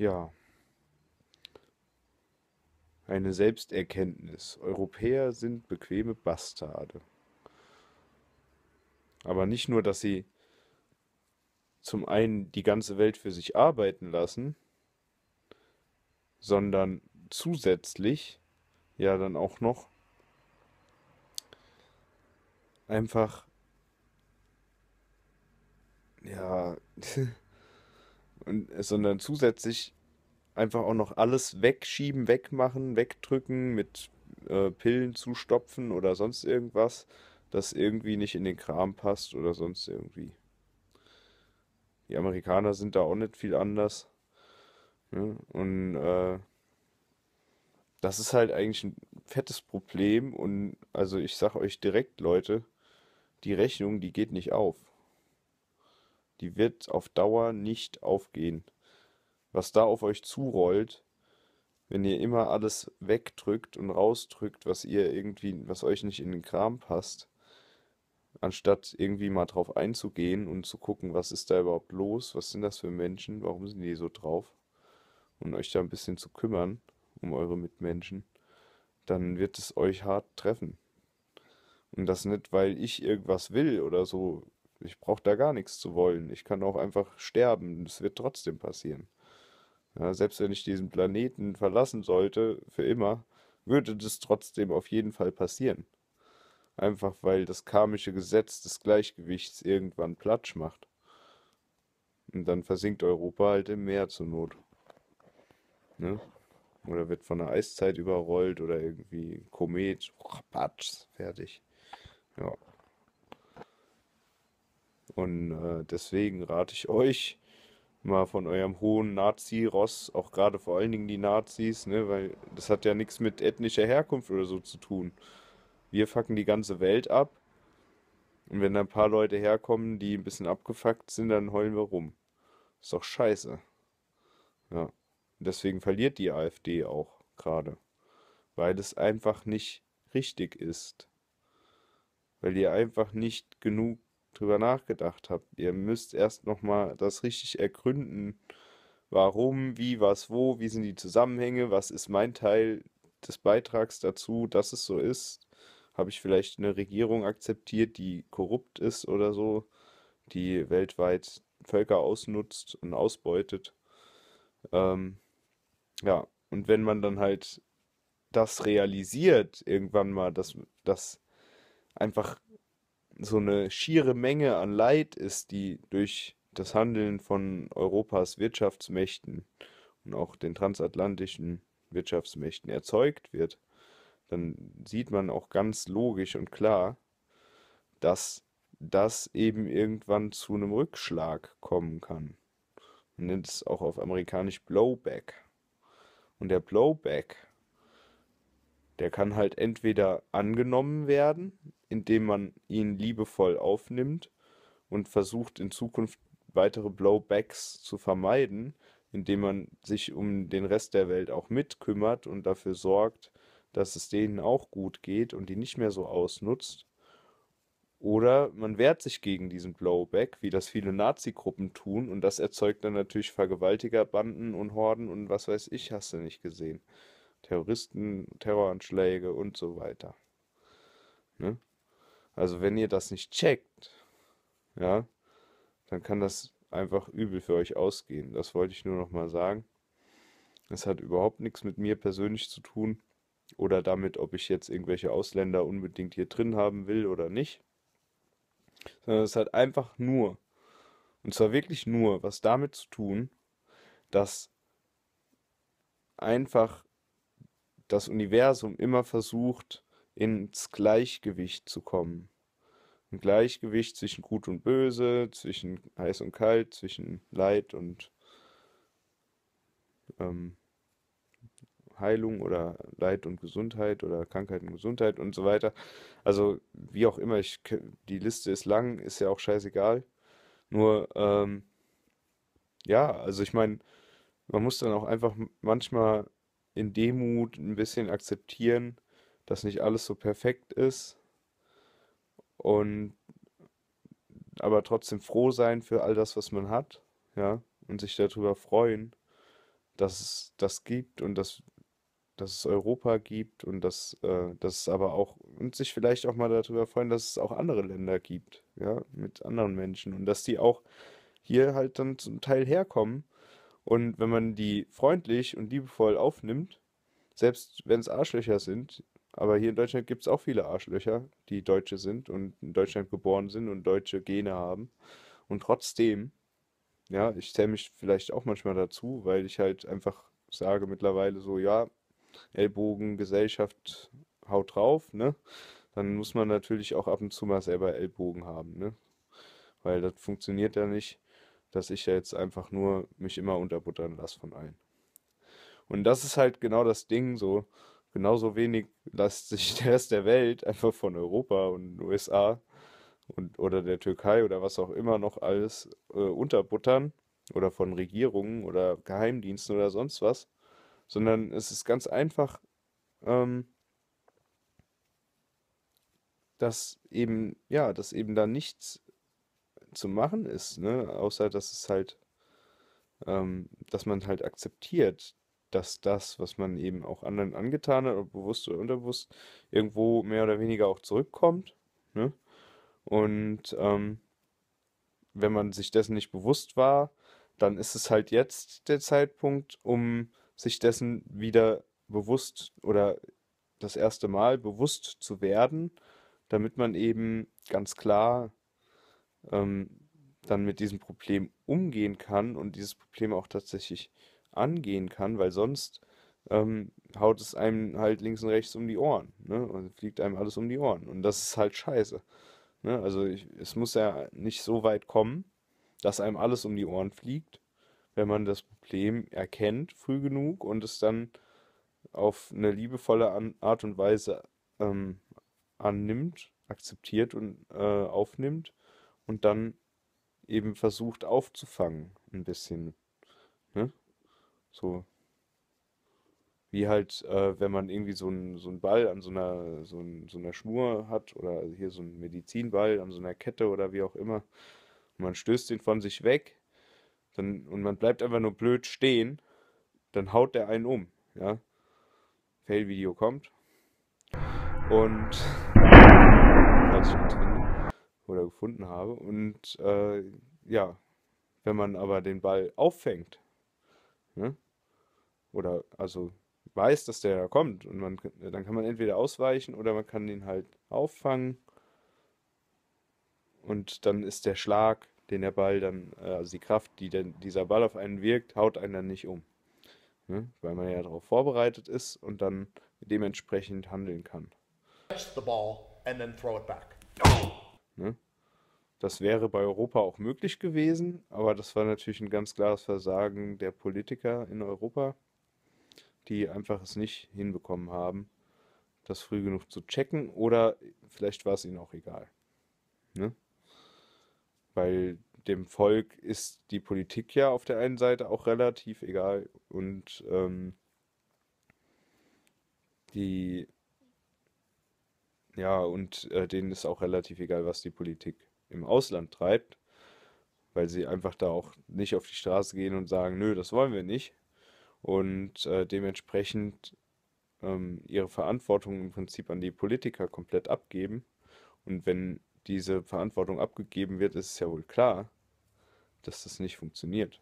Ja. Eine Selbsterkenntnis. Europäer sind bequeme Bastarde. Aber nicht nur, dass sie zum einen die ganze Welt für sich arbeiten lassen, sondern zusätzlich ja dann auch noch einfach ja sondern zusätzlich einfach auch noch alles wegschieben, wegmachen, wegdrücken, mit äh, Pillen zustopfen oder sonst irgendwas, das irgendwie nicht in den Kram passt oder sonst irgendwie. Die Amerikaner sind da auch nicht viel anders. Ne? Und äh, das ist halt eigentlich ein fettes Problem. Und also ich sag euch direkt, Leute, die Rechnung, die geht nicht auf die wird auf Dauer nicht aufgehen. Was da auf euch zurollt, wenn ihr immer alles wegdrückt und rausdrückt, was ihr irgendwie, was euch nicht in den Kram passt, anstatt irgendwie mal drauf einzugehen und zu gucken, was ist da überhaupt los, was sind das für Menschen, warum sind die so drauf und euch da ein bisschen zu kümmern um eure Mitmenschen, dann wird es euch hart treffen. Und das nicht, weil ich irgendwas will oder so ich brauche da gar nichts zu wollen. Ich kann auch einfach sterben. Das wird trotzdem passieren. Ja, selbst wenn ich diesen Planeten verlassen sollte, für immer, würde das trotzdem auf jeden Fall passieren. Einfach weil das karmische Gesetz des Gleichgewichts irgendwann Platsch macht. Und dann versinkt Europa halt im Meer zur Not. Ne? Oder wird von der Eiszeit überrollt oder irgendwie Komet, patsch, fertig. Ja. Und äh, deswegen rate ich euch mal von eurem hohen Nazi-Ross, auch gerade vor allen Dingen die Nazis, ne, weil das hat ja nichts mit ethnischer Herkunft oder so zu tun. Wir fucken die ganze Welt ab. Und wenn da ein paar Leute herkommen, die ein bisschen abgefuckt sind, dann heulen wir rum. Ist doch scheiße. Ja. Deswegen verliert die AfD auch gerade. Weil es einfach nicht richtig ist. Weil ihr einfach nicht genug drüber nachgedacht habt. Ihr müsst erst nochmal das richtig ergründen. Warum, wie, was, wo, wie sind die Zusammenhänge, was ist mein Teil des Beitrags dazu, dass es so ist. Habe ich vielleicht eine Regierung akzeptiert, die korrupt ist oder so, die weltweit Völker ausnutzt und ausbeutet. Ähm, ja, und wenn man dann halt das realisiert, irgendwann mal, dass, das einfach so eine schiere Menge an Leid ist, die durch das Handeln von Europas Wirtschaftsmächten und auch den transatlantischen Wirtschaftsmächten erzeugt wird, dann sieht man auch ganz logisch und klar, dass das eben irgendwann zu einem Rückschlag kommen kann. Man nennt es auch auf amerikanisch Blowback. Und der Blowback der kann halt entweder angenommen werden, indem man ihn liebevoll aufnimmt und versucht in Zukunft weitere Blowbacks zu vermeiden, indem man sich um den Rest der Welt auch mitkümmert und dafür sorgt, dass es denen auch gut geht und die nicht mehr so ausnutzt. Oder man wehrt sich gegen diesen Blowback, wie das viele Nazi-Gruppen tun, und das erzeugt dann natürlich Vergewaltigerbanden und Horden und was weiß ich, hast du nicht gesehen. Terroristen, Terroranschläge und so weiter. Ne? Also wenn ihr das nicht checkt, ja, dann kann das einfach übel für euch ausgehen. Das wollte ich nur noch mal sagen. Das hat überhaupt nichts mit mir persönlich zu tun oder damit, ob ich jetzt irgendwelche Ausländer unbedingt hier drin haben will oder nicht. Sondern es hat einfach nur, und zwar wirklich nur, was damit zu tun, dass einfach das Universum immer versucht, ins Gleichgewicht zu kommen. Ein Gleichgewicht zwischen Gut und Böse, zwischen heiß und kalt, zwischen Leid und ähm, Heilung oder Leid und Gesundheit oder Krankheit und Gesundheit und so weiter. Also wie auch immer, ich, die Liste ist lang, ist ja auch scheißegal. Nur, ähm, ja, also ich meine, man muss dann auch einfach manchmal in Demut ein bisschen akzeptieren, dass nicht alles so perfekt ist und aber trotzdem froh sein für all das, was man hat, ja, und sich darüber freuen, dass es das gibt und dass, dass es Europa gibt und dass, äh, dass es aber auch, und sich vielleicht auch mal darüber freuen, dass es auch andere Länder gibt, ja, mit anderen Menschen und dass die auch hier halt dann zum Teil herkommen und wenn man die freundlich und liebevoll aufnimmt, selbst wenn es Arschlöcher sind, aber hier in Deutschland gibt es auch viele Arschlöcher, die Deutsche sind und in Deutschland geboren sind und deutsche Gene haben. Und trotzdem, ja, ich zähle mich vielleicht auch manchmal dazu, weil ich halt einfach sage mittlerweile so, ja, Ellbogen, Gesellschaft, haut drauf, ne? Dann muss man natürlich auch ab und zu mal selber Ellbogen haben, ne? Weil das funktioniert ja nicht dass ich ja jetzt einfach nur mich immer unterbuttern lasse von allen. Und das ist halt genau das Ding so. Genauso wenig lässt sich der Rest der Welt einfach von Europa und USA und oder der Türkei oder was auch immer noch alles äh, unterbuttern oder von Regierungen oder Geheimdiensten oder sonst was, sondern es ist ganz einfach, ähm, dass eben ja, dass eben da nichts zu machen ist, ne? Außer dass es halt, ähm, dass man halt akzeptiert, dass das, was man eben auch anderen angetan hat, ob bewusst oder unterbewusst, irgendwo mehr oder weniger auch zurückkommt. Ne? Und ähm, wenn man sich dessen nicht bewusst war, dann ist es halt jetzt der Zeitpunkt, um sich dessen wieder bewusst oder das erste Mal bewusst zu werden, damit man eben ganz klar ähm, dann mit diesem Problem umgehen kann und dieses Problem auch tatsächlich angehen kann, weil sonst ähm, haut es einem halt links und rechts um die Ohren. Ne? Und fliegt einem alles um die Ohren. Und das ist halt scheiße. Ne? Also ich, es muss ja nicht so weit kommen, dass einem alles um die Ohren fliegt, wenn man das Problem erkennt früh genug und es dann auf eine liebevolle An Art und Weise ähm, annimmt, akzeptiert und äh, aufnimmt und dann eben versucht aufzufangen, ein bisschen. Ne? So. Wie halt, äh, wenn man irgendwie so einen so Ball an so einer, so, ein, so einer Schnur hat oder hier so einen Medizinball an so einer Kette oder wie auch immer. Und man stößt den von sich weg dann, und man bleibt einfach nur blöd stehen, dann haut der einen um. Ja? Fail-Video kommt. Und. Falsch oder gefunden habe. Und äh, ja, wenn man aber den Ball auffängt, ne? oder also weiß, dass der da kommt und man, dann kann man entweder ausweichen oder man kann ihn halt auffangen und dann ist der Schlag, den der Ball dann, äh, also die Kraft, die denn dieser Ball auf einen wirkt, haut einen dann nicht um, ne? weil man ja darauf vorbereitet ist und dann dementsprechend handeln kann. Catch the ball and then throw it back. Oh. Ne? Das wäre bei Europa auch möglich gewesen, aber das war natürlich ein ganz klares Versagen der Politiker in Europa, die einfach es nicht hinbekommen haben, das früh genug zu checken oder vielleicht war es ihnen auch egal. Ne? Weil dem Volk ist die Politik ja auf der einen Seite auch relativ egal und ähm, die ja, und äh, denen ist auch relativ egal, was die Politik im Ausland treibt, weil sie einfach da auch nicht auf die Straße gehen und sagen, nö, das wollen wir nicht. Und äh, dementsprechend ähm, ihre Verantwortung im Prinzip an die Politiker komplett abgeben. Und wenn diese Verantwortung abgegeben wird, ist es ja wohl klar, dass das nicht funktioniert.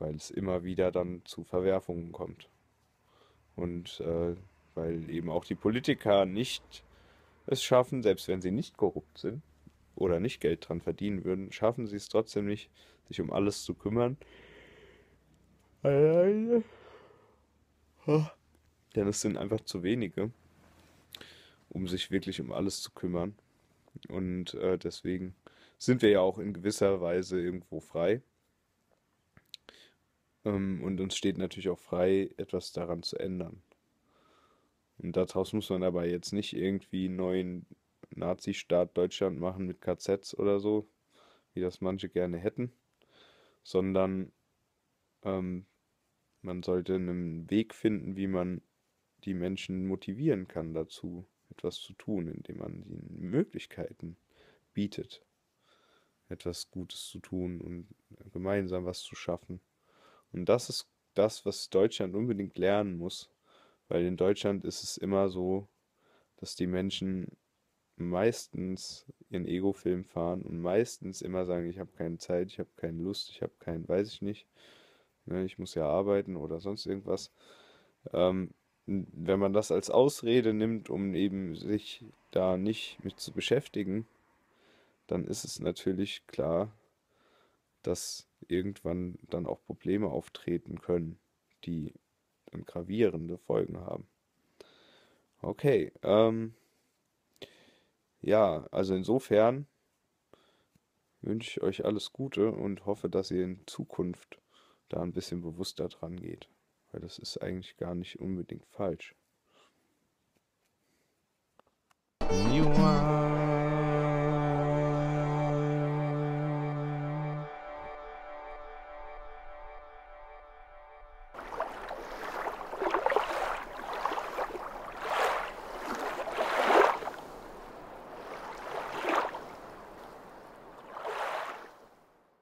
Weil es immer wieder dann zu Verwerfungen kommt. Und äh, weil eben auch die Politiker nicht es schaffen, selbst wenn sie nicht korrupt sind oder nicht Geld dran verdienen würden, schaffen sie es trotzdem nicht, sich um alles zu kümmern. Denn es sind einfach zu wenige, um sich wirklich um alles zu kümmern. Und äh, deswegen sind wir ja auch in gewisser Weise irgendwo frei. Ähm, und uns steht natürlich auch frei, etwas daran zu ändern. Und daraus muss man aber jetzt nicht irgendwie einen neuen Nazi-Staat Deutschland machen mit KZs oder so, wie das manche gerne hätten, sondern ähm, man sollte einen Weg finden, wie man die Menschen motivieren kann dazu, etwas zu tun, indem man ihnen Möglichkeiten bietet, etwas Gutes zu tun und gemeinsam was zu schaffen. Und das ist das, was Deutschland unbedingt lernen muss, weil in Deutschland ist es immer so, dass die Menschen meistens ihren Ego-Film fahren und meistens immer sagen, ich habe keine Zeit, ich habe keine Lust, ich habe keinen, weiß ich nicht, ne, ich muss ja arbeiten oder sonst irgendwas. Ähm, wenn man das als Ausrede nimmt, um eben sich da nicht mit zu beschäftigen, dann ist es natürlich klar, dass irgendwann dann auch Probleme auftreten können, die und gravierende Folgen haben. Okay, ähm, ja, also insofern wünsche ich euch alles Gute und hoffe, dass ihr in Zukunft da ein bisschen bewusster dran geht, weil das ist eigentlich gar nicht unbedingt falsch.